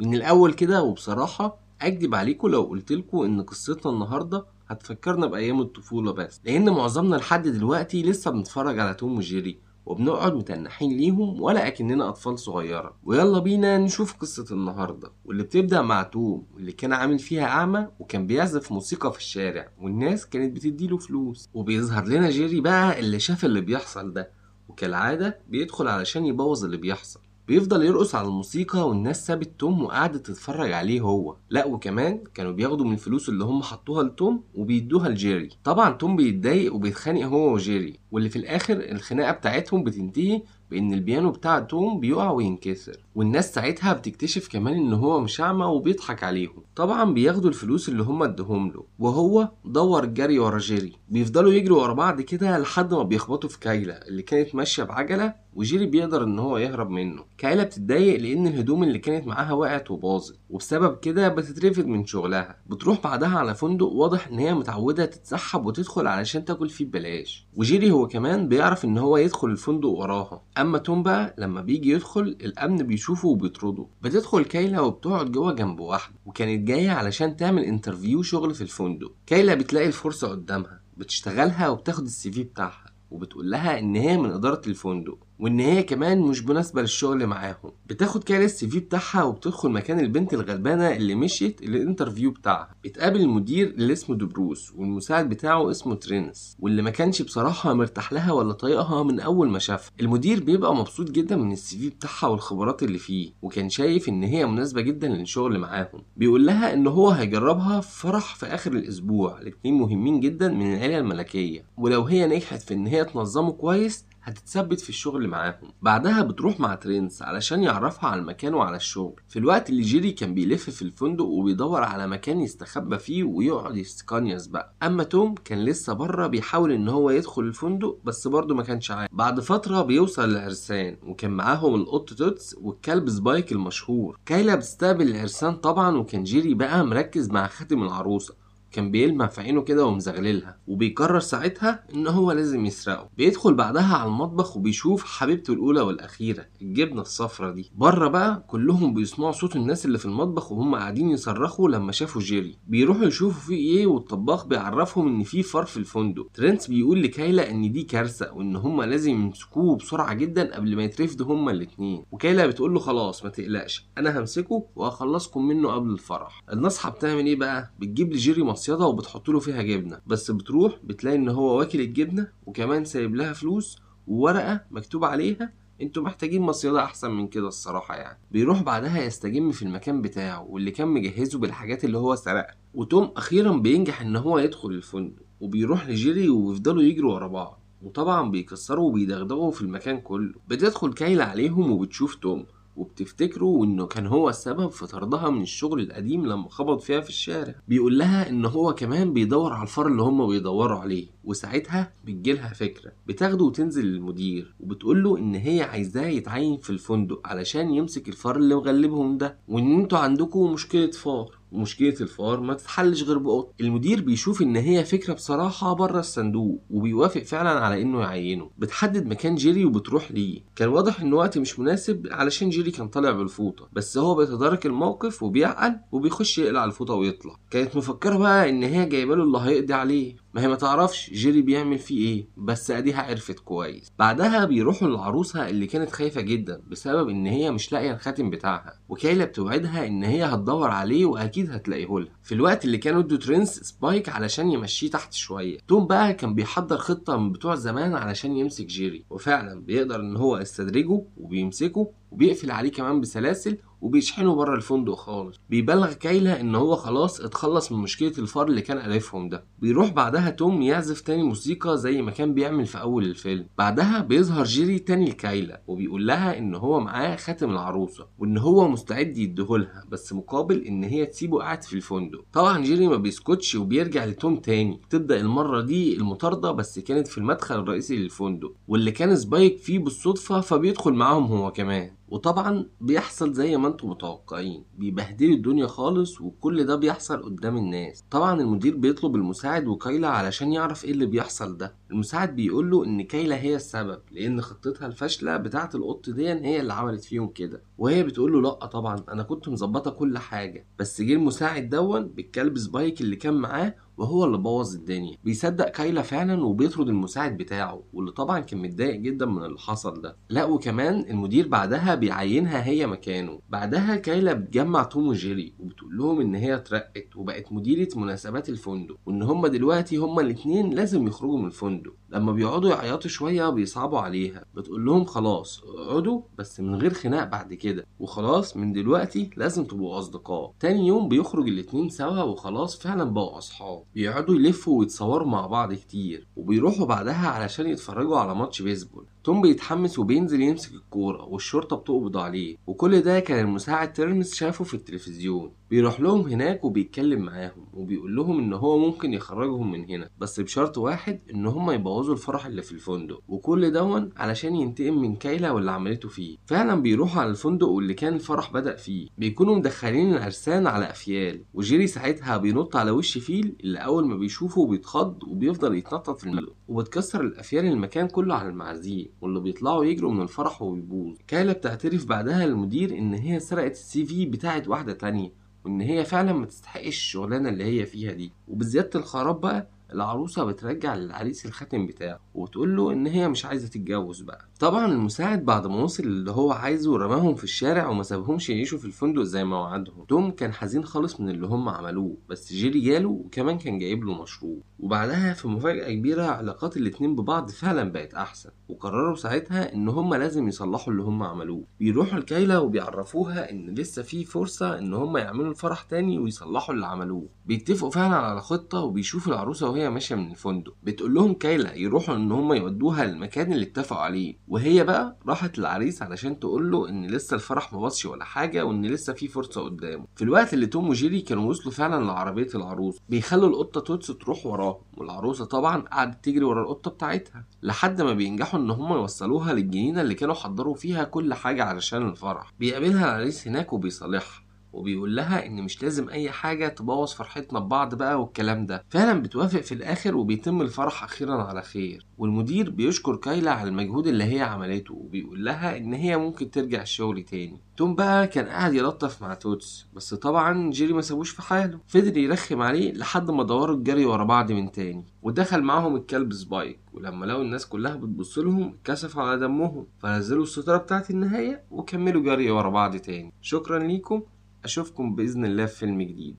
من الاول كده وبصراحه اكدب عليكم لو قلتلكوا ان قصتنا النهارده هتفكرنا بايام الطفوله بس لان معظمنا لحد دلوقتي لسه بنتفرج على توم وجيري وبنقعد متنحين ليهم ولا اكننا اطفال صغيره ويلا بينا نشوف قصه النهارده واللي بتبدا مع توم واللي كان عامل فيها اعمى وكان بيعزف موسيقى في الشارع والناس كانت بتديله فلوس وبيظهر لنا جيري بقى اللي شاف اللي بيحصل ده وكالعاده بيدخل علشان يبوظ اللي بيحصل بيفضل يرقص على الموسيقى والناس سابت توم وقعدت تتفرج عليه هو لا وكمان كانوا بياخدوا من الفلوس اللي هم حطوها لتوم وبيدوها لجيري طبعا توم بيتضايق وبيتخانق هو وجيري واللي في الاخر الخناقه بتاعتهم بتنتهي بان البيانو بتاع توم بيقع وينكسر والناس ساعتها بتكتشف كمان ان هو مش اعمى وبيضحك عليهم طبعا بياخدوا الفلوس اللي هم ادهم له وهو دور جري ورا جيري بيفضلوا يجروا ورا بعض كده لحد ما بيخبطوا في كايلا اللي كانت ماشيه بعجله وجيري بيقدر ان هو يهرب منه كايلا بتتضايق لان الهدوم اللي كانت معاها وقعت وباظت وبسبب كده بتترفد من شغلها بتروح بعدها على فندق واضح ان هي متعوده تتسحب وتدخل علشان تاكل فيه ببلاش وجيري هو كمان بيعرف ان هو يدخل الفندق وراها اما توم بقى لما بيجي يدخل الامن بيشوفه وبيطرده بتدخل كايلا وبتقعد جوه جنب واحده وكانت جايه علشان تعمل انترفيو شغل في الفندق كايلا بتلاقي الفرصه قدامها بتشتغلها وبتاخد السي في بتاعها وبتقول لها ان هي من اداره الفندق وان هي كمان مش مناسبه للشغل معاهم بتاخد كده السي في بتاعها وبتدخل مكان البنت الغلبانه اللي مشيت الانترفيو بتاعها بتقابل المدير اللي اسمه دبروس والمساعد بتاعه اسمه ترينس واللي ما كانش بصراحه مرتاح لها ولا طايقها من اول ما شافها المدير بيبقى مبسوط جدا من السي في بتاعها والخبرات اللي فيه وكان شايف ان هي مناسبه جدا للشغل معاهم بيقول لها ان هو هيجربها في فرح في اخر الاسبوع الاتنين مهمين جدا من العيله الملكيه ولو هي نجحت في ان هي تنظمه كويس هتتثبت في الشغل معاهم بعدها بتروح مع ترينس علشان يعرفها على المكان وعلى الشغل في الوقت اللي جيري كان بيلف في الفندق وبيدور على مكان يستخبى فيه ويقعد يستقنيس بقى اما توم كان لسه بره بيحاول ان هو يدخل الفندق بس برضه ما كانش عارف بعد فتره بيوصل للعرسان وكان معاهم القط توتس والكلب سبايك المشهور كايلا بتستقبل العرسان طبعا وكان جيري بقى مركز مع خاتم العروسه كان بيلمع في عينه كده ومزغللها وبيقرر ساعتها ان هو لازم يسرقه بيدخل بعدها على المطبخ وبيشوف حبيبته الاولى والاخيره الجبنه الصفرة دي بره بقى كلهم بيسمعوا صوت الناس اللي في المطبخ وهم قاعدين يصرخوا لما شافوا جيري بيروحوا يشوفوا في ايه والطباخ بيعرفهم ان في فار في الفندق ترينس بيقول لكايلا ان دي كارثه وان هم لازم يمسكوه بسرعه جدا قبل ما يترفدوا هما الاثنين وكايلا بتقول له خلاص ما تقلقش انا همسكه وهخلصكم منه قبل الفرح النصحه بتعمل ايه بقى بتجيب لجيري المصيده وبتحط له فيها جبنه بس بتروح بتلاقي ان هو واكل الجبنه وكمان سايب لها فلوس وورقه مكتوب عليها انتوا محتاجين مصيدة احسن من كده الصراحة يعني بيروح بعدها يستجم في المكان بتاعه واللي كان مجهزه بالحاجات اللي هو سرقها وتوم اخيرا بينجح ان هو يدخل الفندق وبيروح لجيري ويفضلوا يجروا ورا بعض وطبعا بيكسروا وبيدغدغوا في المكان كله بتدخل كايلة عليهم وبتشوف توم وبتفتكره وانه كان هو السبب في طردها من الشغل القديم لما خبط فيها في الشارع بيقول لها ان هو كمان بيدور على الفار اللي هم بيدوروا عليه وساعتها بتجيلها فكره بتاخده وتنزل للمدير وبتقوله ان هي عايزاه يتعين في الفندق علشان يمسك الفار اللي مغلبهم ده وان انتوا عندكم مشكله فار مشكله الفار ما تتحلش غير بقط المدير بيشوف ان هي فكره بصراحه بره الصندوق وبيوافق فعلا على انه يعينه بتحدد مكان جيري وبتروح ليه كان واضح ان وقت مش مناسب علشان جيري كان طالع بالفوطه بس هو بيتدارك الموقف وبيعقل وبيخش يقلع الفوطه ويطلع كانت مفكره بقى ان هي جايبه له اللي هيقضي عليه ما هي ما تعرفش جيري بيعمل فيه ايه بس اديها عرفت كويس بعدها بيروحوا للعروسه اللي كانت خايفه جدا بسبب ان هي مش لاقيه الخاتم بتاعها وكايلا بتوعدها ان هي هتدور عليه واكيد هتلاقيه لها في الوقت اللي كانوا ادوا ترينس سبايك علشان يمشيه تحت شويه توم بقى كان بيحضر خطه من بتوع زمان علشان يمسك جيري وفعلا بيقدر ان هو يستدرجه وبيمسكه وبيقفل عليه كمان بسلاسل وبيشحنوا بره الفندق خالص بيبلغ كايلا ان هو خلاص اتخلص من مشكله الفار اللي كان ألفهم ده بيروح بعدها توم يعزف تاني موسيقى زي ما كان بيعمل في اول الفيلم بعدها بيظهر جيري تاني لكايلا وبيقول لها ان هو معاه خاتم العروسه وان هو مستعد يديهولها بس مقابل ان هي تسيبه قاعد في الفندق طبعا جيري ما بيسكتش وبيرجع لتوم تاني تبدا المره دي المطارده بس كانت في المدخل الرئيسي للفندق واللي كان سبايك فيه بالصدفه فبيدخل معاهم هو كمان وطبعا بيحصل زي ما انتم متوقعين بيبهدل الدنيا خالص وكل ده بيحصل قدام الناس طبعا المدير بيطلب المساعد وكايلا علشان يعرف ايه اللي بيحصل ده المساعد بيقول له ان كايلا هي السبب لان خطتها الفاشله بتاعه القط دي هي اللي عملت فيهم كده وهي بتقول له لا طبعا انا كنت مظبطه كل حاجه بس جه المساعد دون بالكلب سبايك اللي كان معاه وهو اللي بوظ الدنيا بيصدق كايلا فعلا وبيطرد المساعد بتاعه واللي طبعا كان متضايق جدا من اللي حصل ده لا وكمان المدير بعدها بيعينها هي مكانه بعدها كايلا بتجمع توم وجيري وبتقول لهم ان هي اترقت وبقت مديره مناسبات الفندق وان هما دلوقتي هما الاثنين لازم يخرجوا من الفندق عنده لما بيقعدوا يعيطوا شويه بيصعبوا عليها بتقول لهم خلاص اقعدوا بس من غير خناق بعد كده وخلاص من دلوقتي لازم تبقوا اصدقاء تاني يوم بيخرج الاتنين سوا وخلاص فعلا بقوا اصحاب بيقعدوا يلفوا ويتصوروا مع بعض كتير وبيروحوا بعدها علشان يتفرجوا على ماتش بيسبول توم بيتحمس وبينزل يمسك الكورة والشرطة بتقبض عليه وكل ده كان المساعد تيرمس شافه في التلفزيون بيروح لهم هناك وبيتكلم معاهم وبيقول لهم ان هو ممكن يخرجهم من هنا بس بشرط واحد ان هم يبوظوا الفرح اللي في الفندق وكل دون علشان ينتقم من كايلا واللي عملته فيه فعلا بيروحوا على الفندق واللي كان الفرح بدأ فيه بيكونوا مدخلين العرسان على افيال وجيري ساعتها بينط على وش فيل اللي اول ما بيشوفه بيتخض وبيفضل يتنطط في الملء وبتكسر الافيال المكان كله على المعازيم واللي بيطلعوا يجروا من الفرح وبيبوظ كايلا بتعترف بعدها للمدير ان هي سرقت السي في بتاعت واحده تانية وان هي فعلا ما تستحقش الشغلانه اللي هي فيها دي وبزياده الخراب بقى العروسة بترجع للعريس الخاتم بتاعه وتقول له إن هي مش عايزة تتجوز بقى طبعا المساعد بعد ما وصل اللي هو عايزه رماهم في الشارع وما سابهمش يعيشوا في الفندق زي ما وعدهم توم كان حزين خالص من اللي هم عملوه بس جيري جاله وكمان كان جايب له مشروب وبعدها في مفاجأة كبيرة علاقات الاتنين ببعض فعلا بقت أحسن وقرروا ساعتها إن هم لازم يصلحوا اللي هم عملوه بيروحوا الكايلة وبيعرفوها إن لسه في فرصة إن هم يعملوا الفرح تاني ويصلحوا اللي عملوه بيتفقوا فعلا على خطة وبيشوفوا العروسة وهي وهي ماشيه من الفندق بتقول لهم كايلا يروحوا ان هم يودوها للمكان اللي اتفقوا عليه وهي بقى راحت للعريس علشان تقول له ان لسه الفرح مبطش ولا حاجه وان لسه في فرصه قدامه في الوقت اللي توم وجيري كانوا وصلوا فعلا لعربيه العروس بيخلوا القطه توتس تروح وراه والعروسه طبعا قعدت تجري ورا القطه بتاعتها لحد ما بينجحوا ان هم يوصلوها للجنينه اللي كانوا حضروا فيها كل حاجه علشان الفرح بيقابلها العريس هناك وبيصالحها وبيقول لها ان مش لازم اي حاجه تبوظ فرحتنا ببعض بقى والكلام ده فعلا بتوافق في الاخر وبيتم الفرح اخيرا على خير والمدير بيشكر كايلا على المجهود اللي هي عملته وبيقول لها ان هي ممكن ترجع الشغل تاني توم بقى كان قاعد يلطف مع توتس بس طبعا جيري ما سابوش في حاله فضل يرخم عليه لحد ما دوروا الجري ورا بعض من تاني ودخل معاهم الكلب سبايك ولما لقوا الناس كلها بتبص لهم كسف على دمهم فنزلوا الستاره بتاعت النهايه وكملوا جري ورا بعض تاني شكرا ليكم اشوفكم باذن الله في فيلم جديد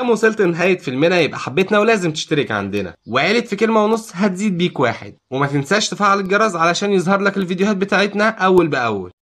لما وصلت لنهاية فيلمنا يبقى حبيتنا ولازم تشترك عندنا وعيلة في كلمة ونص هتزيد بيك واحد وما تنساش تفعل الجرس علشان يظهر لك الفيديوهات بتاعتنا أول بأول